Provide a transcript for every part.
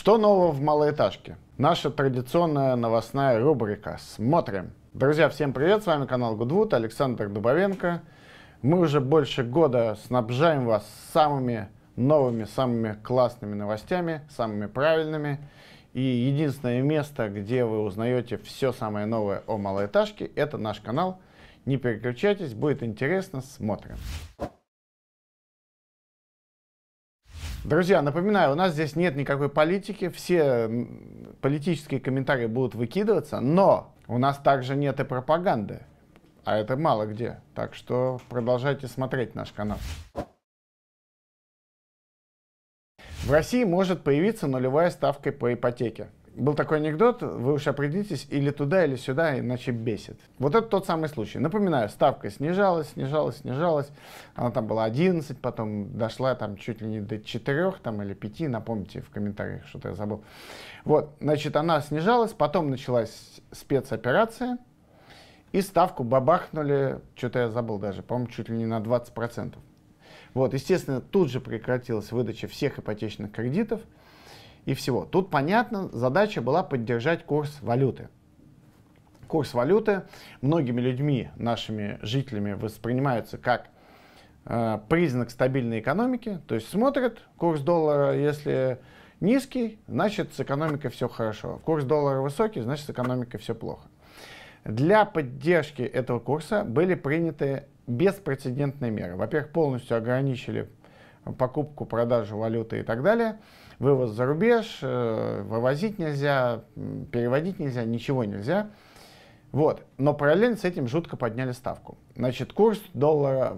Что нового в малоэтажке? Наша традиционная новостная рубрика. Смотрим. Друзья, всем привет, с вами канал Гудвуд, Александр Дубовенко. Мы уже больше года снабжаем вас самыми новыми, самыми классными новостями, самыми правильными. И единственное место, где вы узнаете все самое новое о малоэтажке, это наш канал. Не переключайтесь, будет интересно, смотрим. Друзья, напоминаю, у нас здесь нет никакой политики, все политические комментарии будут выкидываться, но у нас также нет и пропаганды, а это мало где. Так что продолжайте смотреть наш канал. В России может появиться нулевая ставка по ипотеке. Был такой анекдот, вы уж определитесь или туда, или сюда, иначе бесит. Вот это тот самый случай. Напоминаю, ставка снижалась, снижалась, снижалась. Она там была 11, потом дошла там чуть ли не до 4 там, или 5, напомните в комментариях, что-то я забыл. Вот, значит, она снижалась, потом началась спецоперация, и ставку бабахнули, что-то я забыл даже, по-моему, чуть ли не на 20%. Вот, естественно, тут же прекратилась выдача всех ипотечных кредитов – и всего. Тут, понятно, задача была поддержать курс валюты. Курс валюты многими людьми, нашими жителями, воспринимается как э, признак стабильной экономики. То есть смотрят курс доллара, если низкий, значит с экономикой все хорошо. Курс доллара высокий, значит с экономикой все плохо. Для поддержки этого курса были приняты беспрецедентные меры. Во-первых, полностью ограничили покупку, продажу валюты и так далее вывоз за рубеж, э, вывозить нельзя, переводить нельзя, ничего нельзя. Вот. Но параллельно с этим жутко подняли ставку. Значит, курс доллара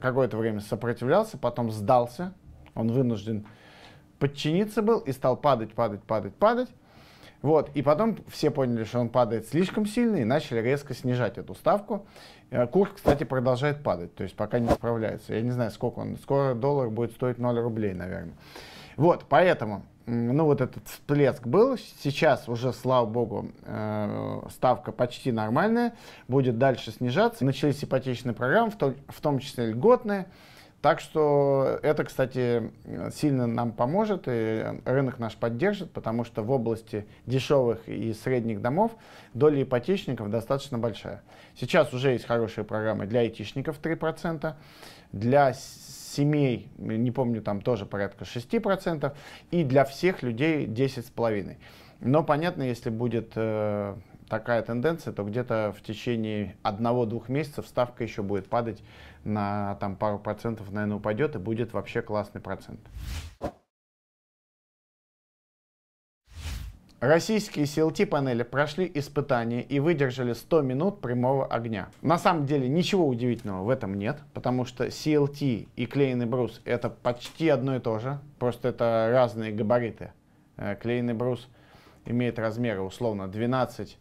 какое-то время сопротивлялся, потом сдался. Он вынужден подчиниться был и стал падать, падать, падать, падать. Вот. И потом все поняли, что он падает слишком сильно и начали резко снижать эту ставку. Э, курс, кстати, продолжает падать, то есть пока не справляется. Я не знаю, сколько он. Скоро доллар будет стоить 0 рублей, наверное. Вот, поэтому, ну, вот этот всплеск был. Сейчас уже, слава богу, э, ставка почти нормальная, будет дальше снижаться. Начались ипотечные программы, в том, числе льготные. Так что это, кстати, сильно нам поможет, и рынок наш поддержит, потому что в области дешевых и средних домов доля ипотечников достаточно большая. Сейчас уже есть хорошие программы для айтишников 3%, для семей, не помню, там тоже порядка 6%, и для всех людей 10,5%. Но понятно, если будет э, такая тенденция, то где-то в течение одного-двух месяцев ставка еще будет падать на там, пару процентов, наверное, упадет, и будет вообще классный процент. Российские CLT-панели прошли испытания и выдержали 100 минут прямого огня. На самом деле ничего удивительного в этом нет, потому что CLT и клееный брус это почти одно и то же, просто это разные габариты. Э, клееный брус имеет размеры условно 12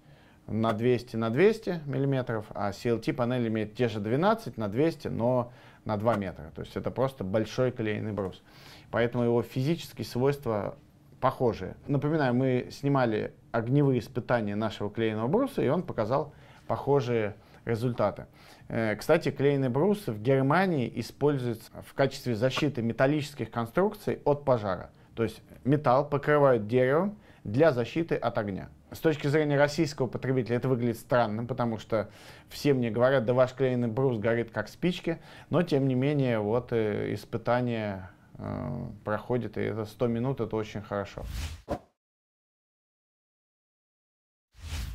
на 200 на 200 миллиметров, а CLT-панель имеет те же 12 на 200, но на 2 метра. То есть это просто большой клееный брус. Поэтому его физические свойства похожие. Напоминаю, мы снимали огневые испытания нашего клееного бруса, и он показал похожие результаты. Э, кстати, клееный брус в Германии используется в качестве защиты металлических конструкций от пожара. То есть металл покрывают деревом для защиты от огня. С точки зрения российского потребителя это выглядит странным, потому что все мне говорят, да ваш клееный брус горит как спички, но тем не менее вот э, испытания Э, проходит, и это 100 минут, это очень хорошо.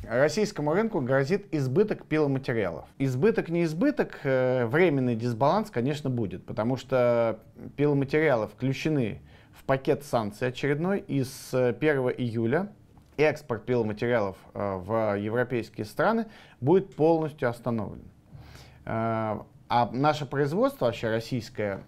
Российскому рынку грозит избыток пиломатериалов. Избыток, не избыток, э, временный дисбаланс, конечно, будет, потому что пиломатериалы включены в пакет санкций очередной э, и с 1 июля экспорт пиломатериалов в европейские страны будет полностью остановлен. А наше производство, вообще российское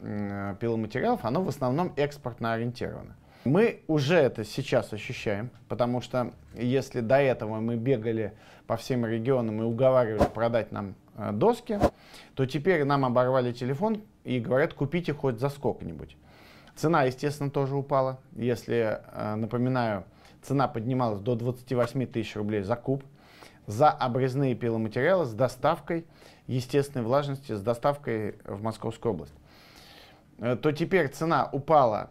пиломатериалов, оно в основном экспортно ориентировано. Мы уже это сейчас ощущаем, потому что если до этого мы бегали по всем регионам и уговаривали продать нам э, доски, то теперь нам оборвали телефон и говорят, купите хоть за сколько-нибудь. Цена, естественно, тоже упала. Если, э, напоминаю, цена поднималась до 28 тысяч рублей за куб, за обрезные пиломатериалы с доставкой – естественной влажности с доставкой в Московскую область, э, то теперь цена упала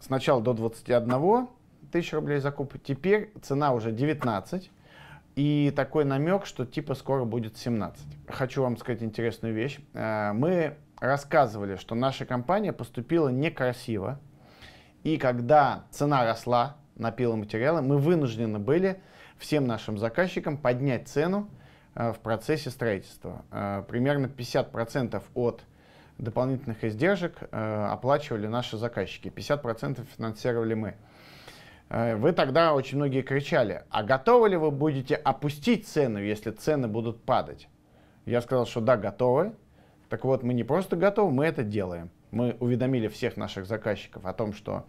сначала до 21 тысяч рублей за куб, теперь цена уже 19, и такой намек, что типа скоро будет 17. Хочу вам сказать интересную вещь. Э, мы рассказывали, что наша компания поступила некрасиво, и когда цена росла на пиломатериалы, мы вынуждены были всем нашим заказчикам поднять цену Э, в процессе строительства. Э, примерно 50% от дополнительных издержек э, оплачивали наши заказчики, 50% финансировали мы. Вы тогда очень многие кричали, а готовы ли вы будете опустить цену, если цены будут падать? Я сказал, что да, готовы. Так вот, мы не просто готовы, мы это делаем. Мы уведомили всех наших заказчиков о том, что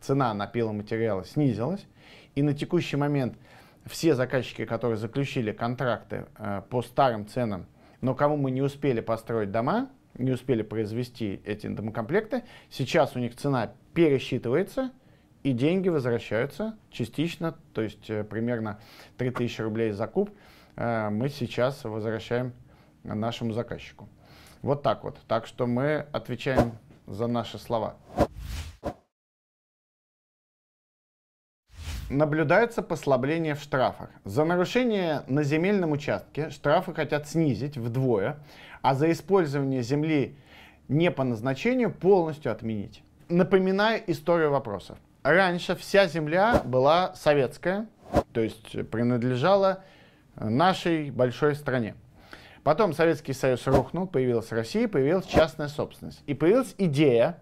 цена на пиломатериалы снизилась. И на текущий момент все заказчики, которые заключили контракты э, по старым ценам, но кому мы не успели построить дома, не успели произвести эти домокомплекты, сейчас у них цена пересчитывается, и деньги возвращаются частично, то есть э, примерно 3000 рублей за куб э, мы сейчас возвращаем нашему заказчику. Вот так вот. Так что мы отвечаем за наши слова. наблюдается послабление в штрафах. За нарушение на земельном участке штрафы хотят снизить вдвое, а за использование земли не по назначению полностью отменить. Напоминаю историю вопросов. Раньше вся земля была советская, то есть принадлежала нашей большой стране. Потом Советский Союз рухнул, появилась Россия, появилась частная собственность. И появилась идея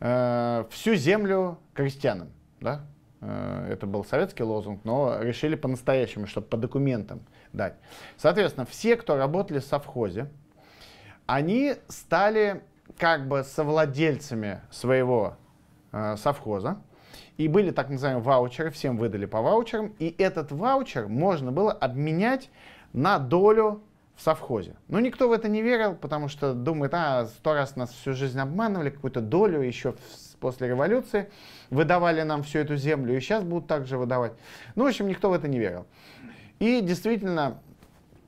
э, всю землю крестьянам, да, Э, это был советский лозунг, но решили по-настоящему, чтобы по документам дать. Соответственно, все, кто работали в совхозе, они стали как бы совладельцами своего э, совхоза. И были так называемые ваучеры, всем выдали по ваучерам. И этот ваучер можно было обменять на долю в совхозе. Но никто в это не верил, потому что думает, а, сто раз нас всю жизнь обманывали, какую-то долю еще в после революции, выдавали нам всю эту землю, и сейчас будут также выдавать. Ну, в общем, никто в это не верил. И действительно,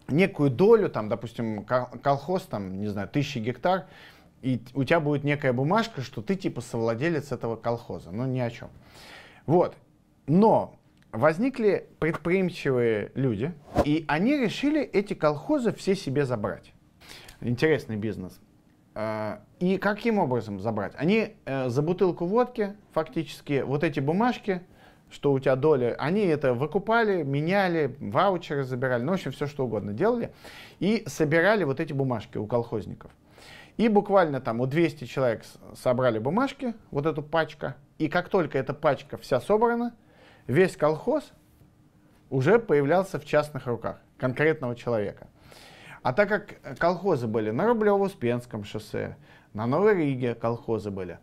некую долю, там, допустим, колхоз, там, не знаю, тысячи гектар, и у тебя будет некая бумажка, что ты типа совладелец этого колхоза. Ну, ни о чем. Вот. Но возникли предприимчивые люди, и они решили эти колхозы все себе забрать. Интересный бизнес. Э, и каким образом забрать? Они э, за бутылку водки, фактически, вот эти бумажки, что у тебя доля, они это выкупали, меняли, ваучеры забирали, ну, в общем, все что угодно делали. И собирали вот эти бумажки у колхозников. И буквально там у 200 человек собрали бумажки, вот эту пачка. И как только эта пачка вся собрана, весь колхоз уже появлялся в частных руках конкретного человека – а так как э, колхозы были на Рублево-Успенском шоссе, на Новой Риге колхозы были,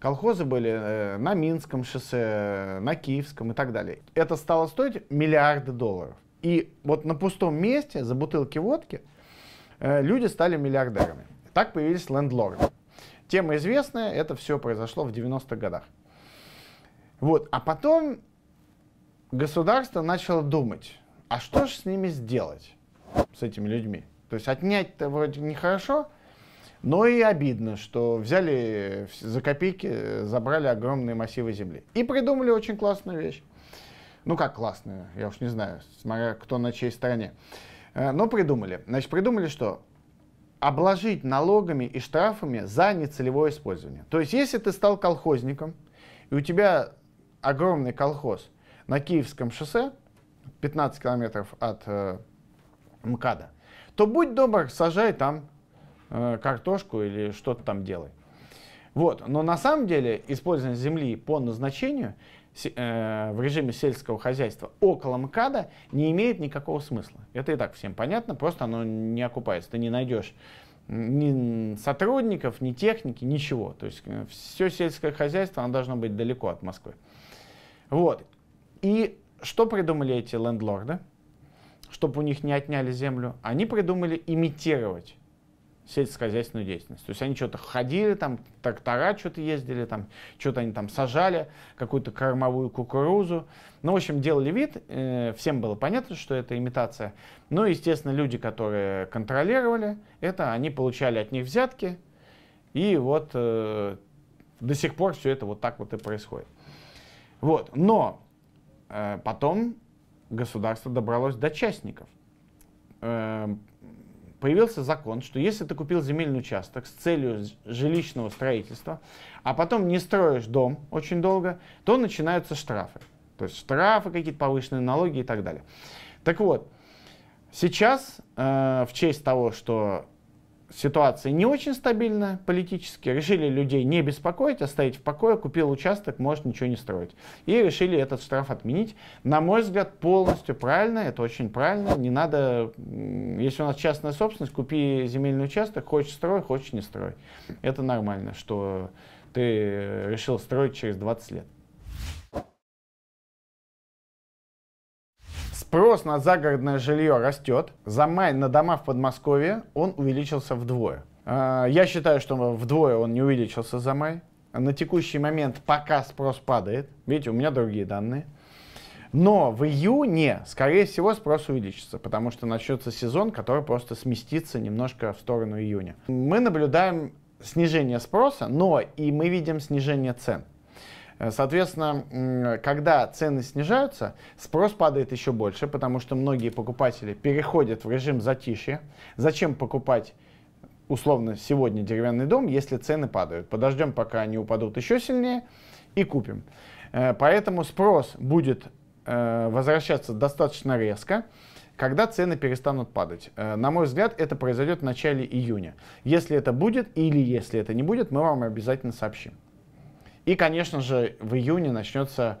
колхозы были э, на Минском шоссе, э, на Киевском и так далее. Это стало стоить миллиарды долларов. И вот на пустом месте за бутылки водки люди стали миллиардерами. Так появились лендлорды. Тема известная, это все произошло в 90-х годах. Вот, а потом государство начало думать, а что же с ними сделать, с этими людьми? То есть отнять-то вроде нехорошо, но и обидно, что взяли за копейки, э, забрали огромные массивы земли. И придумали очень классную вещь. Ну как классную, я уж не знаю, смотря кто на чьей стороне. Э, но придумали. Значит, придумали что? Обложить налогами и штрафами за нецелевое использование. То есть, если ты стал колхозником, и у тебя огромный колхоз на Киевском шоссе, 15 километров от э, МКАДа, то будь добр, сажай там э, картошку или что-то там делай. Вот. Но на самом деле использование земли по назначению э, в режиме сельского хозяйства около МКАДа не имеет никакого смысла. Это и так всем понятно, просто оно не окупается. Ты не найдешь ни сотрудников, ни техники, ничего. То есть э, все сельское хозяйство, оно должно быть далеко от Москвы. Вот. И что придумали эти лендлорды? чтобы у них не отняли землю, они придумали имитировать сельскохозяйственную деятельность. То есть они что-то ходили, там трактора что-то ездили, там что-то они там сажали, какую-то кормовую кукурузу. Ну, в общем, делали вид, э, всем было понятно, что это имитация. Ну, естественно, люди, которые контролировали это, они получали от них взятки, и вот э, до сих пор все это вот так вот и происходит. Вот, но э, потом государство добралось до частников. Эм, появился закон, что если ты купил земельный участок с целью жилищного строительства, а потом не строишь дом очень долго, то начинаются штрафы. То есть штрафы, какие-то повышенные налоги и так далее. Так вот, сейчас э, в честь того, что ситуация не очень стабильна политически, решили людей не беспокоить, оставить а в покое, купил участок, может ничего не строить. И решили этот штраф отменить. На мой взгляд, полностью правильно, это очень правильно. Не надо, если у нас частная собственность, купи земельный участок, хочешь строй, хочешь не строй. Это нормально, что ты решил строить через 20 лет. Спрос на загородное жилье растет. За май на дома в Подмосковье он увеличился вдвое. А, я считаю, что вдвое он не увеличился за май. На текущий момент пока спрос падает. Видите, у меня другие данные. Но в июне, скорее всего, спрос увеличится, потому что начнется сезон, который просто сместится немножко в сторону июня. Мы наблюдаем снижение спроса, но и мы видим снижение цен. Э, соответственно, когда цены снижаются, спрос падает еще больше, потому что многие покупатели переходят в режим затишья. Зачем покупать условно сегодня деревянный дом, если цены падают? Подождем, пока они упадут еще сильнее и купим. Э, поэтому спрос будет э, возвращаться достаточно резко когда цены перестанут падать. На мой взгляд, это произойдет в начале июня. Если это будет или если это не будет, мы вам обязательно сообщим. И, конечно же, в июне начнется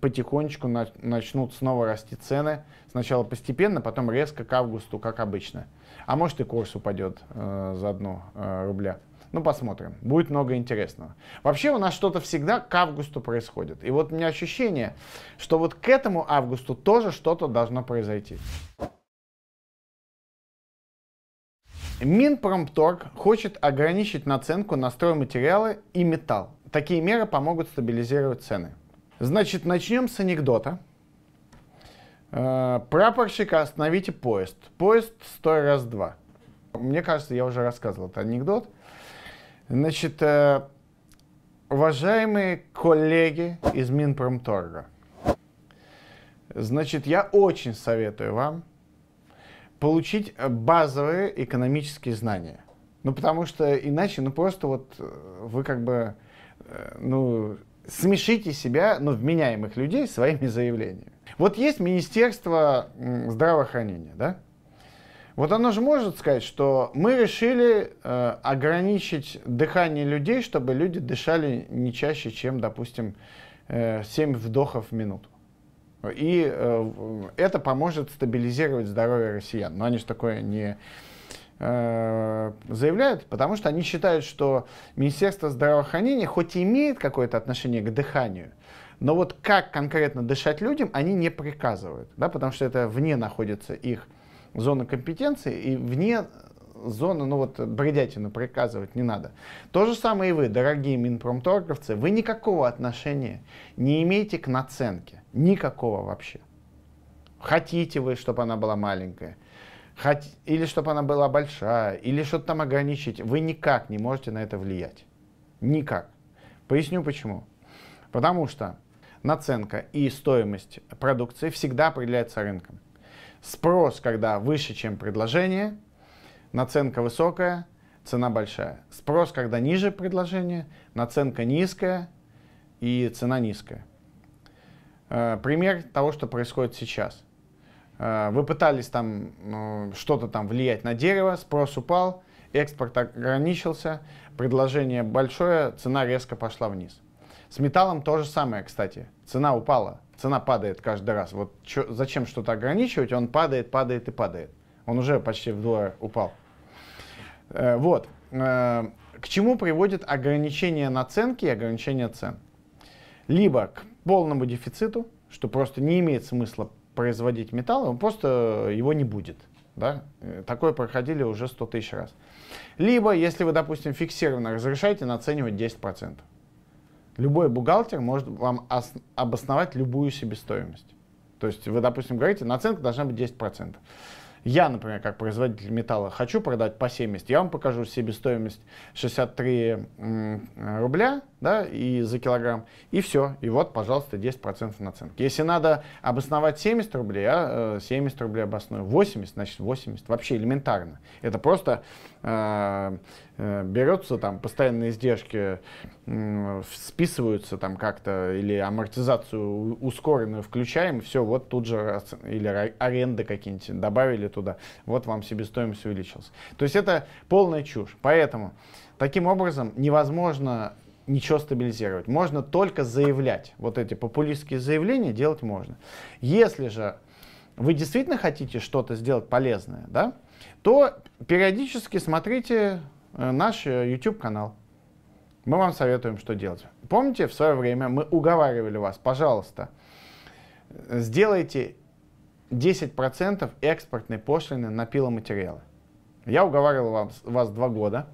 потихонечку начнут снова расти цены. Сначала постепенно, потом резко к августу, как обычно. А может и курс упадет э, за одну э, рубля. Ну, посмотрим. Будет много интересного. Вообще у нас что-то всегда к августу происходит. И вот у меня ощущение, что вот к этому августу тоже что-то должно произойти. Минпромторг хочет ограничить наценку на стройматериалы и металл такие меры помогут стабилизировать цены. Значит, начнем с анекдота. Э, прапорщика, остановите поезд. Поезд стой раз-два. Мне кажется, я уже рассказывал этот анекдот. Значит, э, уважаемые коллеги из Минпромторга, значит, я очень советую вам получить базовые экономические знания. Ну, потому что иначе, ну, просто вот э, вы как бы Э, ну, смешите себя, но ну, вменяемых людей своими заявлениями. Вот есть Министерство здравоохранения, да? Вот оно же может сказать, что мы решили э, ограничить дыхание людей, чтобы люди дышали не чаще, чем, допустим, э, 7 вдохов в минуту. И э, это поможет стабилизировать здоровье россиян. Но они же такое не, э, заявляют, потому что они считают, что Министерство здравоохранения хоть и имеет какое-то отношение к дыханию, но вот как конкретно дышать людям, они не приказывают, да, потому что это вне находится их зона компетенции и вне зоны, ну вот бредятину приказывать не надо. То же самое и вы, дорогие минпромторговцы, вы никакого отношения не имеете к наценке, никакого вообще. Хотите вы, чтобы она была маленькая – Хоть, или чтобы она была большая, или что-то там ограничить. Вы никак не можете на это влиять. Никак. Поясню почему. Потому что наценка и стоимость продукции всегда определяется рынком. Спрос, когда выше, чем предложение, наценка высокая, цена большая. Спрос, когда ниже предложение, наценка низкая и цена низкая. Э, пример того, что происходит сейчас. Э, вы пытались там ну, что-то там влиять на дерево, спрос упал, экспорт ограничился, предложение большое, цена резко пошла вниз. С металлом то же самое, кстати. Цена упала, цена падает каждый раз. Вот чё, зачем что-то ограничивать, он падает, падает и падает. Он уже почти в доллар упал. Э, вот. Э, к чему приводит ограничение наценки и ограничение цен? Либо к полному дефициту, что просто не имеет смысла производить металл, он просто э, его не будет. Да? Э, такое проходили уже 100 тысяч раз. Либо, если вы, допустим, фиксированно разрешаете наценивать 10%. Любой бухгалтер может вам обосновать любую себестоимость. То есть вы, допустим, говорите, наценка должна быть 10%. Я, например, как производитель металла, хочу продать по 70, я вам покажу себестоимость 63 рубля да, и за килограмм, и все. И вот, пожалуйста, 10% наценки. Если надо обосновать 70 рублей, я 70 э, рублей обосную. 80, значит 80. Вообще элементарно. Это просто э, э, берется там постоянные издержки, э, списываются там как-то, или амортизацию ускоренную включаем, все, вот тут же, или аренды какие-нибудь добавили ездили туда. Вот вам себестоимость увеличилась. То есть это полная чушь. Поэтому таким образом невозможно ничего стабилизировать. Можно только заявлять. Вот эти популистские заявления делать можно. Если же вы действительно хотите что-то сделать полезное, да, то периодически смотрите э, наш э, YouTube канал. Мы вам советуем, что делать. Помните, в свое время мы уговаривали вас, пожалуйста, э, сделайте 10% экспортной пошлины на пиломатериалы. Я уговаривал вас, вас два года.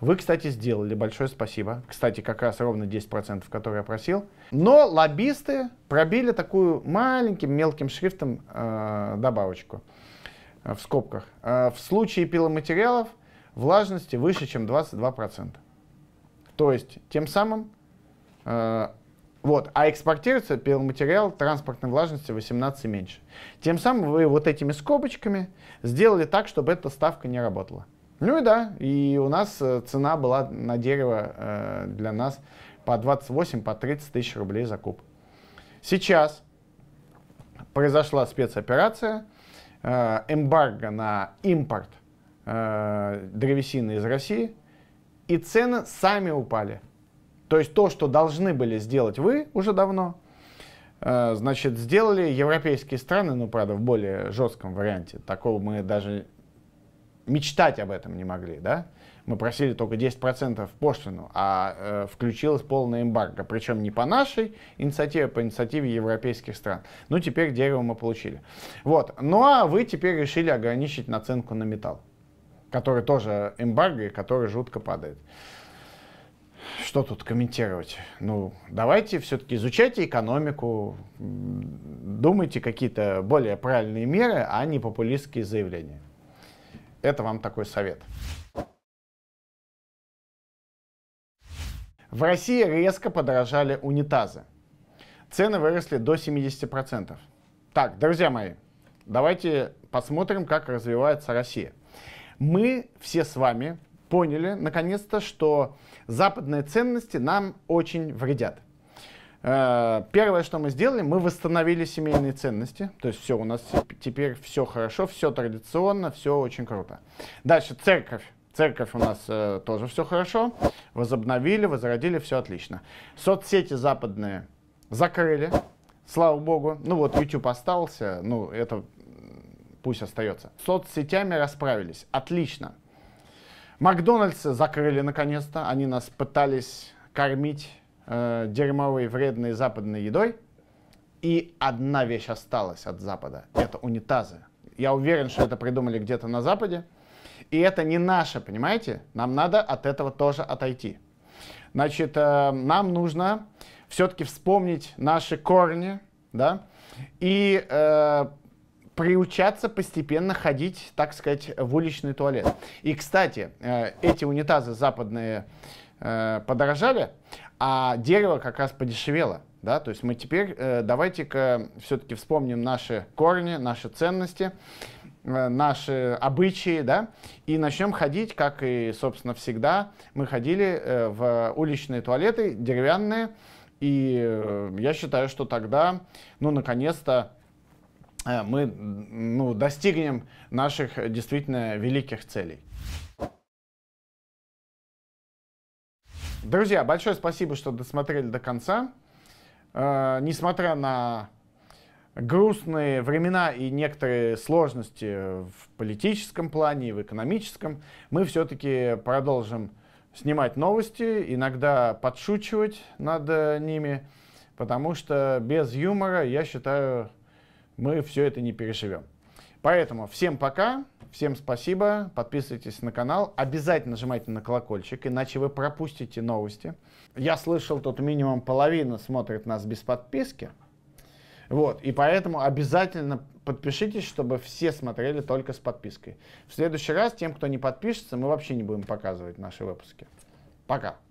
Вы, кстати, сделали. Большое спасибо. Кстати, как раз ровно 10%, которые я просил. Но лоббисты пробили такую маленьким мелким шрифтом э, добавочку э, в скобках. Э, в случае пиломатериалов влажности выше, чем 22%. То есть, тем самым э, вот. А экспортируется пиломатериал транспортной влажности 18 меньше. Тем самым вы вот этими скобочками сделали так, чтобы эта ставка не работала. Ну и да, и у нас э, цена была на дерево э, для нас по 28-30 по 30 тысяч рублей за куб. Сейчас произошла спецоперация, э, эмбарго на импорт э, древесины из России, и цены сами упали. То есть то, что должны были сделать вы уже давно, э, значит, сделали европейские страны, ну, правда, в более жестком варианте. Такого мы даже мечтать об этом не могли, да? Мы просили только 10% пошлину, а э, включилась полная эмбарго. Причем не по нашей инициативе, а по инициативе европейских стран. Ну, теперь дерево мы получили. Вот. Ну, а вы теперь решили ограничить наценку на металл, который тоже эмбарго и который жутко падает что тут комментировать? Ну, давайте все-таки изучайте экономику, думайте какие-то более правильные меры, а не популистские заявления. Это вам такой совет. В России резко подорожали унитазы. Цены выросли до 70%. Так, друзья мои, давайте посмотрим, как развивается Россия. Мы все с вами поняли, наконец-то, что западные ценности нам очень вредят. Э, первое, что мы сделали, мы восстановили семейные ценности. То есть все, у нас теперь все хорошо, все традиционно, все очень круто. Дальше церковь. Церковь у нас э, тоже все хорошо. Возобновили, возродили, все отлично. Соцсети западные закрыли, слава богу. Ну вот YouTube остался, ну это пусть остается. С соцсетями расправились, отлично. Макдональдсы закрыли наконец-то. Они нас пытались кормить э, дерьмовой, вредной западной едой. И одна вещь осталась от Запада. Это унитазы. Я уверен, что это придумали где-то на Западе. И это не наше, понимаете? Нам надо от этого тоже отойти. Значит, э, нам нужно все-таки вспомнить наши корни, да, и э, приучаться постепенно ходить, так сказать, в уличный туалет. И, кстати, э, эти унитазы западные э, подорожали, а дерево как раз подешевело. Да? То есть мы теперь э, давайте-ка все-таки вспомним наши корни, наши ценности, наши обычаи, да, и начнем ходить, как и, собственно, всегда мы ходили в уличные туалеты, деревянные, и я считаю, что тогда, ну, наконец-то, Э, мы ну, достигнем наших э, действительно великих целей. Друзья, большое спасибо, что досмотрели до конца. Э, несмотря на грустные времена и некоторые сложности в политическом плане и в экономическом, мы все-таки продолжим снимать новости, иногда подшучивать над э, ними, потому что без юмора, я считаю, мы все это не переживем. Поэтому всем пока, всем спасибо, подписывайтесь на канал, обязательно нажимайте на колокольчик, иначе вы пропустите новости. Я слышал, тут минимум половина смотрит нас без подписки. Вот, и поэтому обязательно подпишитесь, чтобы все смотрели только с подпиской. В следующий раз тем, кто не подпишется, мы вообще не будем показывать наши выпуски. Пока.